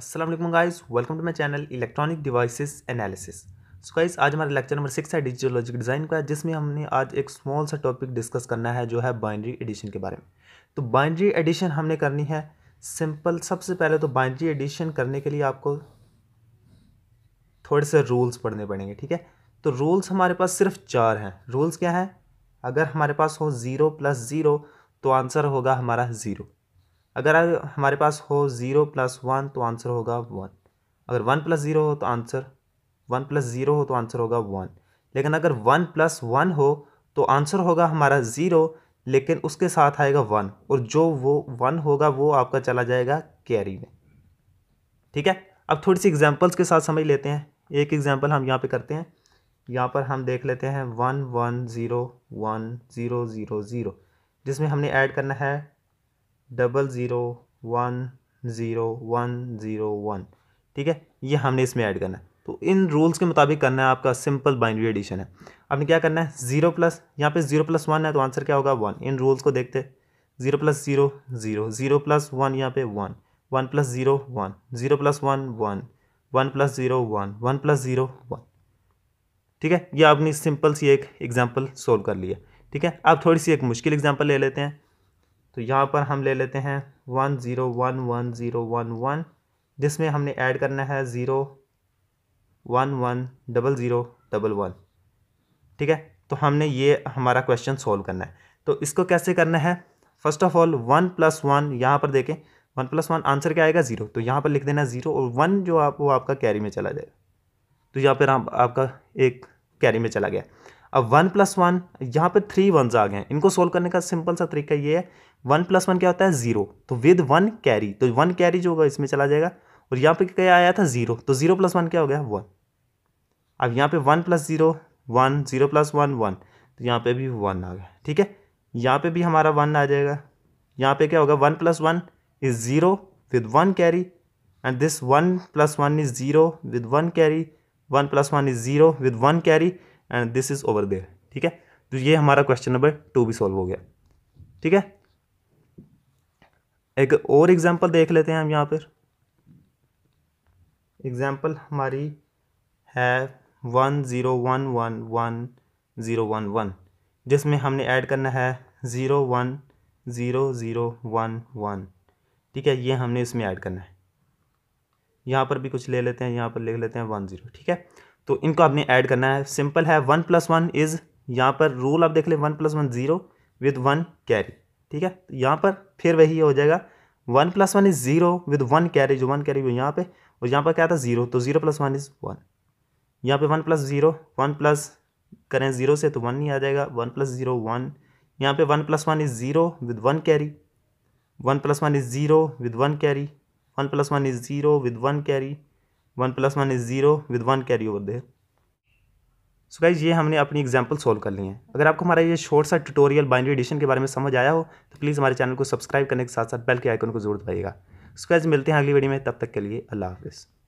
Aslam guys welcome to my channel electronic devices analysis so guys आज हमारा lecture number six है डिजिटोलॉजिक design का जिसमें हमने आज एक स्मॉल सा टॉपिक डिस्कस करना है जो है बाइनरी एडिशन के बारे में तो बाइनरी एडिशन हमने करनी है सिंपल सबसे पहले तो बाइनरी एडिशन करने के लिए आपको थोड़े से रूल्स पढ़ने पड़ेंगे ठीक है तो रूल्स हमारे पास सिर्फ चार हैं रूल्स क्या हैं अगर हमारे पास हो ज़ीरो प्लस ज़ीरो तो आंसर होगा हमारा ज़ीरो अगर हमारे पास हो ज़ीरो प्लस वन तो आंसर होगा वन अगर वन प्लस ज़ीरो हो तो आंसर वन प्लस ज़ीरो हो तो आंसर होगा वन लेकिन अगर वन प्लस वन हो तो आंसर होगा हमारा ज़ीरो लेकिन उसके साथ आएगा वन और जो वो वन होगा वो आपका चला जाएगा कैरी में ठीक है अब थोड़ी सी एग्जांपल्स के साथ समझ लेते हैं एक एग्जांपल हम यहाँ पे करते हैं यहाँ पर हम देख लेते हैं one one zero one zero zero zero जिसमें हमने ऐड करना है double zero one zero one zero one ठीक है ये हमने इसमें ऐड करना है तो इन रूल्स के मुताबिक करना है आपका सिंपल बाइनरी एडिशन है आपने क्या करना है ज़ीरो प्लस यहाँ पे ज़ीरो प्लस वन है तो आंसर क्या होगा वन इन रूल्स को देखते zero plus zero zero zero plus one यहाँ पे one one plus zero one zero plus one one one plus zero one one plus zero one ठीक है ये आपने सिंपल सी एक एग्जाम्पल सोल्व कर लिया ठीक है अब थोड़ी सी एक मुश्किल एग्जाम्पल ले लेते हैं तो यहाँ पर हम ले लेते हैं one zero one one zero one one जिसमें हमने ऐड करना है zero one one double zero double one ठीक है तो हमने ये हमारा क्वेश्चन सॉल्व करना है तो इसको कैसे करना है first of all one plus one यहाँ पर देखें वन प्लस वन आंसर क्या आएगा ज़ीरो तो यहाँ पर लिख देना ज़ीरो और वन जो आप वो आपका कैरी में चला जाएगा तो यहाँ पर आप, आपका एक कैरी में चला गया अब वन प्लस वन यहाँ पर थ्री वंस आ गए हैं इनको सोल्व करने का सिंपल सा तरीका ये है वन प्लस वन क्या होता है जीरो तो विद वन कैरी तो वन कैरी जो होगा इसमें चला जाएगा और यहाँ पे क्या आया था जीरो तो जीरो प्लस वन क्या हो गया वन अब यहाँ पे one plus zero one zero plus one one तो यहाँ पे भी वन आ गया ठीक है यहाँ पे भी हमारा वन आ जाएगा यहाँ पे क्या होगा one plus one is zero with one carry and this one plus one is zero with one carry one plus one is zero with one carry and this is over there ठीक है तो ये हमारा question number two भी solve हो गया ठीक है एक और एग्जाम्पल देख लेते हैं हम यहाँ पर एग्जाम्पल हमारी है one zero one one one zero one one जिसमें हमने ऐड करना है zero one zero zero one one ठीक है ये हमने इसमें ऐड करना है यहाँ पर भी कुछ ले लेते हैं यहाँ पर लिख लेते हैं वन ज़ीरो ठीक है तो इनको आपने ऐड करना है सिंपल है वन प्लस वन इज़ यहाँ पर रूल आप देख लें one plus one zero with one carry ठीक है तो यहाँ पर फिर वही हो जाएगा one plus one is zero with one carry जो वन कैरी वो यहाँ पे और यहाँ पर क्या था ज़ीरो तो zero plus one is one यहाँ पे one plus zero one plus करें ज़ीरो से तो वन नहीं आ जाएगा वन प्लस ज़ीरो वन यहाँ पे one plus one is zero with one carry one plus one is zero with one carry one plus one is zero with one carry one plus one is zero with one carry over there so guys ये हमने अपनी example solve कर ली है अगर आपको हमारा ये short सा ट्यूटोरियल बाइनरी एडिशन के बारे में समझ आया हो तो प्लीज़ हमारे चैनल को सब्सक्राइब करने के साथ साथ बेल के आइकन को जरूर दबाइएगा सो गाइज मिलते हैं अगली वीडियो में तब तक के लिए अल्लाह हाफिज़